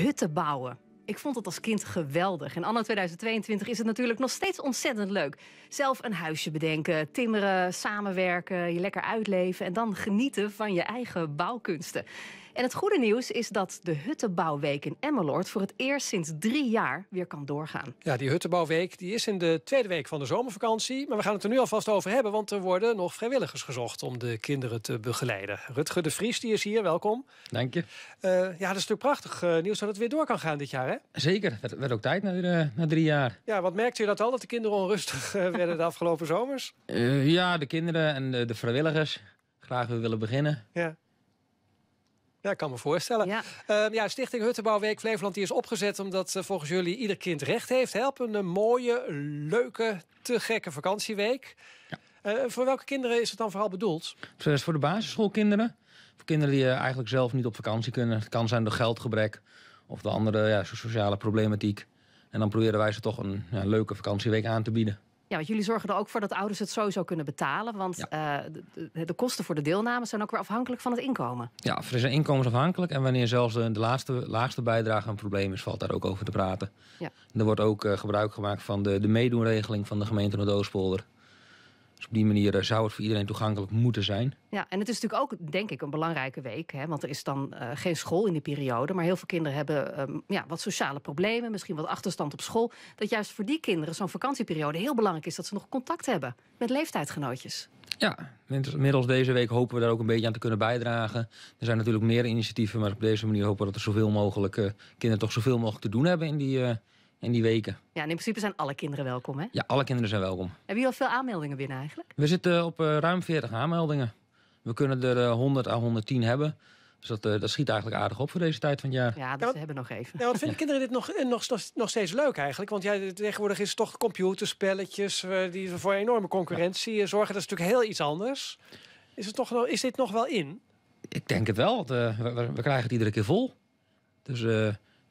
hutten bouwen. Ik vond het als kind geweldig. En anno 2022 is het natuurlijk nog steeds ontzettend leuk. Zelf een huisje bedenken, timmeren, samenwerken, je lekker uitleven... en dan genieten van je eigen bouwkunsten. En het goede nieuws is dat de Huttenbouwweek in Emmeloord... voor het eerst sinds drie jaar weer kan doorgaan. Ja, die Huttenbouwweek die is in de tweede week van de zomervakantie. Maar we gaan het er nu alvast over hebben... want er worden nog vrijwilligers gezocht om de kinderen te begeleiden. Rutger de Vries die is hier, welkom. Dank je. Eh, ja, dat is natuurlijk prachtig eh, nieuws dat het weer door kan gaan dit jaar, hè? Zeker, het werd ook tijd na, eh, na drie jaar. Ja, wat merkt u dat al, dat de kinderen onrustig werden de afgelopen zomers? ja, de kinderen en de, vrijwilligers graag willen beginnen. Ja. Ja, ik kan me voorstellen. Ja. Ehm, ja, Stichting Huttenbouwweek Flevoland die is opgezet omdat eh, volgens jullie ieder kind recht heeft helpen een eh, mooie, leuke, te gekke vakantieweek. Ja. Eh, voor welke kinderen is het dan vooral bedoeld? Het voor de basisschoolkinderen. Voor kinderen die eigenlijk zelf niet op vakantie kunnen. Het kan zijn door geldgebrek of de andere ja, sociale problematiek. En dan proberen wij ze toch een ja, leuke vakantieweek aan te bieden. Ja, want jullie zorgen er ook voor dat ouders het sowieso kunnen betalen. Want eh, de, kosten voor de deelname zijn ook weer afhankelijk van het inkomen. Ja, er zijn inkomensafhankelijk. En wanneer zelfs de, laatste, laagste bijdrage een probleem is, valt daar ook over te praten. Ja. Er wordt ook eh, gebruik gemaakt van de, de meedoenregeling van de gemeente Noordoostpolder. Dus op die manier eh, zou het voor iedereen toegankelijk moeten zijn. Ja, en het is natuurlijk ook, denk ik, een belangrijke week. Hè? Want er is dan eh, geen school in die periode. Maar heel veel kinderen hebben ehm, ja, wat sociale problemen, misschien wat achterstand op school. Dat juist voor die kinderen zo'n vakantieperiode heel belangrijk is dat ze nog contact hebben met leeftijdgenootjes. Ja, middels deze week hopen we daar ook een beetje aan te kunnen bijdragen. Er zijn natuurlijk meer initiatieven, maar op deze manier hopen we dat er zoveel mogelijk eh, kinderen toch zoveel mogelijk te doen hebben in die in die weken. Ja, en in principe zijn alle kinderen welkom, hè? Ja, alle kinderen zijn welkom. Hebben jullie al veel aanmeldingen binnen eigenlijk? We zitten op eh, ruim 40 aanmeldingen. We kunnen er uh, eh, 100 à 110 hebben. Dus dat, eh, dat schiet eigenlijk aardig op voor deze tijd van het jaar. Ja, dat dus nou, hebben we nog even. Nou, wat vinden kinderen dit nog, nog, nog steeds leuk eigenlijk? Want tegenwoordig is het toch computerspelletjes... die voor enorme concurrentie zorgen. Dat is natuurlijk heel iets anders. Is, het toch, is dit nog wel in? Ik denk het wel. Want, we, we, krijgen het iedere keer vol. Dus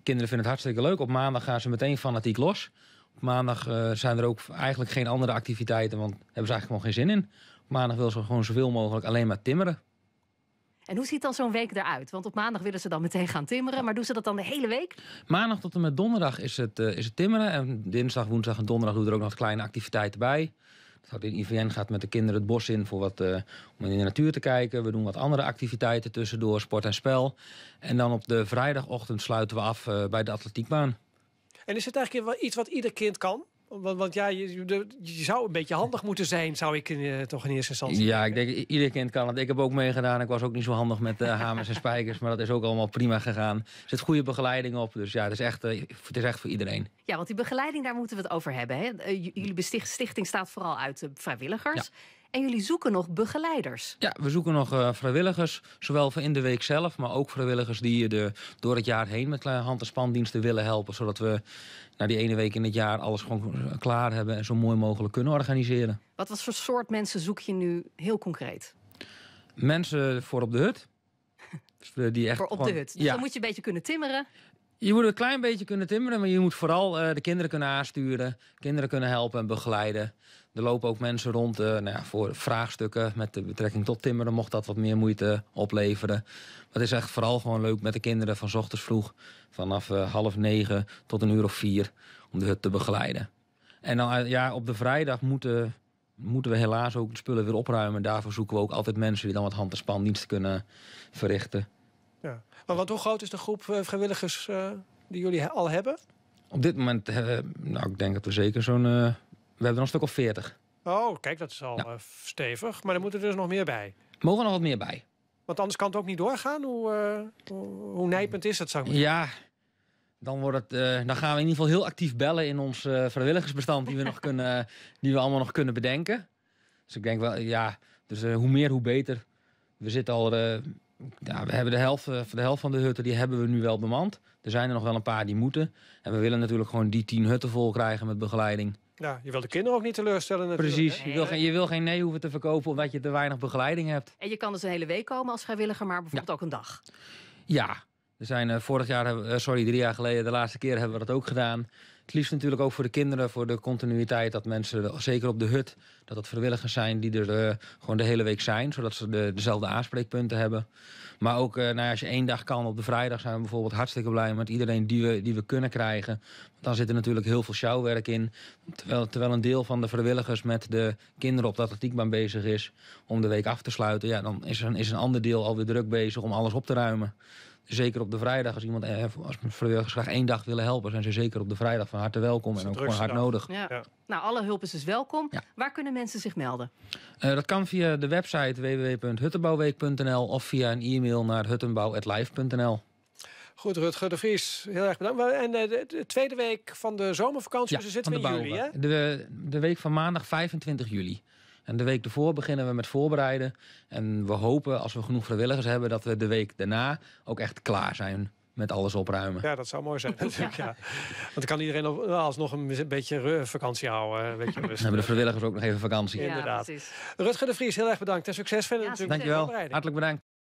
kinderen vinden het hartstikke leuk. Op maandag gaan ze meteen fanatiek los. Op maandag eh, zijn er ook eigenlijk geen andere activiteiten, want daar hebben ze eigenlijk gewoon geen zin in. Op maandag willen ze gewoon zoveel mogelijk alleen maar timmeren. En hoe ziet dan zo'n week eruit? Want op maandag willen ze dan meteen gaan timmeren, maar doen ze dat dan de hele week? Maandag tot en met donderdag is het, eh, is het timmeren. En dinsdag, woensdag en donderdag doen er ook nog kleine activiteiten bij. In IVN gaat met de kinderen het bos in voor wat, eh, om in de natuur te kijken. We doen wat andere activiteiten tussendoor, sport en spel. En dan op de vrijdagochtend sluiten we af eh, bij de atletiekbaan. En is het eigenlijk iets wat ieder kind kan? Want, want ja, je, zou een beetje handig moeten zijn, zou ik uh, toch in eerste instantie. Ja, ik denk, ieder kind kan het. Ik heb ook meegedaan. Ik was ook niet zo handig met uh, hamers en spijkers. Maar dat is ook allemaal prima gegaan. Er zit goede begeleiding op. Dus ja, het is echt, eh, het is echt voor iedereen. Ja, want die begeleiding, daar moeten we het over hebben. Hè? jullie stichting staat vooral uit vrijwilligers. Ja. En jullie zoeken nog begeleiders. Ja, we zoeken nog eh, vrijwilligers, zowel voor in de week zelf, maar ook vrijwilligers die de, door het jaar heen met hand- en spandiensten willen helpen. Zodat we na die ene week in het jaar alles gewoon klaar hebben en zo mooi mogelijk kunnen organiseren. Wat voor soort mensen zoek je nu heel concreet? Mensen voor op de hut. Dus die echt voor op de hut. Dus ja. dan moet je een beetje kunnen timmeren. Je moet een klein beetje kunnen timmeren, maar je moet vooral eh, de kinderen kunnen aansturen, kinderen kunnen helpen en begeleiden. Er lopen ook mensen rond eh, nou ja, voor vraagstukken met de betrekking tot timmeren, mocht dat wat meer moeite opleveren. Maar het is echt vooral gewoon leuk met de kinderen van ochtends vroeg, vanaf eh, half negen tot een uur of vier, om de hut te begeleiden. En dan ja, op de vrijdag moeten, moeten we helaas ook de spullen weer opruimen. Daarvoor zoeken we ook altijd mensen die dan wat hand- en spandiensten kunnen verrichten. Ja. Maar want hoe groot is de groep eh, vrijwilligers eh, die jullie al hebben? Op dit moment, eh, nou, ik denk dat we zeker zo'n... we hebben er een stuk of veertig. Oh, kijk, dat is al stevig. Maar er moeten er dus nog meer bij. Mogen er nog wat meer bij. Want anders kan het ook niet doorgaan. Hoe, uh, hoe nijpend is dat, zou ik Ja, dan, wordt het, dan gaan we in ieder geval heel actief bellen in ons vrijwilligersbestand... Die we, nog kunnen, die we allemaal nog kunnen bedenken. Dus ik denk wel, ja, dus hoe meer, hoe beter. We zitten al ja, we hebben de helft, eh, de helft van de hutten die hebben we nu wel bemand. Er zijn er nog wel een paar die moeten. En we willen natuurlijk gewoon die tien hutten vol krijgen met begeleiding. Ja, je wil de kinderen ook niet teleurstellen natuurlijk. Precies, je wil, geen, je wil geen nee hoeven te verkopen omdat je te weinig begeleiding hebt. En je kan dus een hele week komen als vrijwilliger, maar bijvoorbeeld ook een dag. Ja, er zijn eh, vorig jaar, eh, sorry, drie jaar geleden, de laatste keer hebben we dat ook gedaan. Het liefst natuurlijk ook voor de kinderen, voor de continuïteit. Dat mensen, zeker op de hut, dat dat vrijwilligers zijn die er eh, gewoon de hele week zijn. Zodat ze de, dezelfde aanspreekpunten hebben. Maar ook eh, nou ja, als je één dag kan op de vrijdag zijn we bijvoorbeeld hartstikke blij met iedereen die we, die we kunnen krijgen. Want dan zit er natuurlijk heel veel showwerk in. Terwijl, terwijl een deel van de vrijwilligers met de kinderen op de atletiekbaan bezig is om de week af te sluiten. Ja, dan is een, is een ander deel alweer druk bezig om alles op te ruimen zeker op de vrijdag, als iemand eh, als vrijwilligers graag één dag willen helpen, zijn ze zeker op de vrijdag van harte welkom en ook gewoon hard nodig. Ja. Nou, alle hulp is dus welkom. Waar kunnen mensen zich melden? Eh, dat kan via de website www.huttenbouwweek.nl of via een e-mail naar huttenbouw.live.nl. Goed, Rutger de Vries, heel erg bedankt. En eh, de, tweede week van de zomervakantie, ja, dus zitten we in juli, hè? De, de week van maandag 25 juli. En de week ervoor beginnen we met voorbereiden. En we hopen, als we genoeg vrijwilligers hebben, dat we de week daarna ook echt klaar zijn met alles opruimen. Ja, dat zou mooi zijn natuurlijk. ja. Want dan kan iedereen alsnog een beetje vakantie houden. Weet eh, je, Dan hebben de vrijwilligers ook nog even vakantie. Ja, Inderdaad. Rutger de Vries, heel erg bedankt en succes verder. Ja, natuurlijk. Dankjewel, hartelijk bedankt.